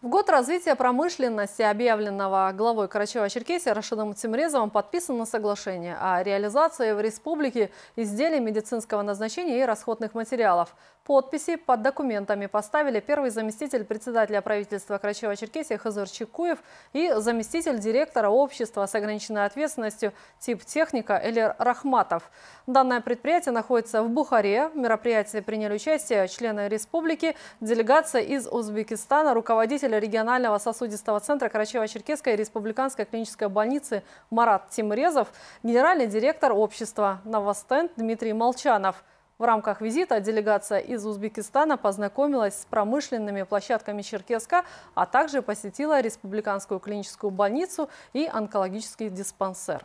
В год развития промышленности, объявленного главой Карачева-Черкесии Рашидом Тимрезовым, подписано соглашение о реализации в республике изделий медицинского назначения и расходных материалов. Подписи под документами поставили первый заместитель председателя правительства Карачева-Черкесии Хазар Чекуев и заместитель директора общества с ограниченной ответственностью тип техника Элер Рахматов. Данное предприятие находится в Бухаре. В мероприятии приняли участие члены республики, делегация из Узбекистана, руководитель руководителя регионального сосудистого центра Карачево-Черкесской республиканской клинической больницы Марат Тимрезов, генеральный директор общества «Новостенд» Дмитрий Молчанов. В рамках визита делегация из Узбекистана познакомилась с промышленными площадками Черкеска, а также посетила Республиканскую клиническую больницу и онкологический диспансер.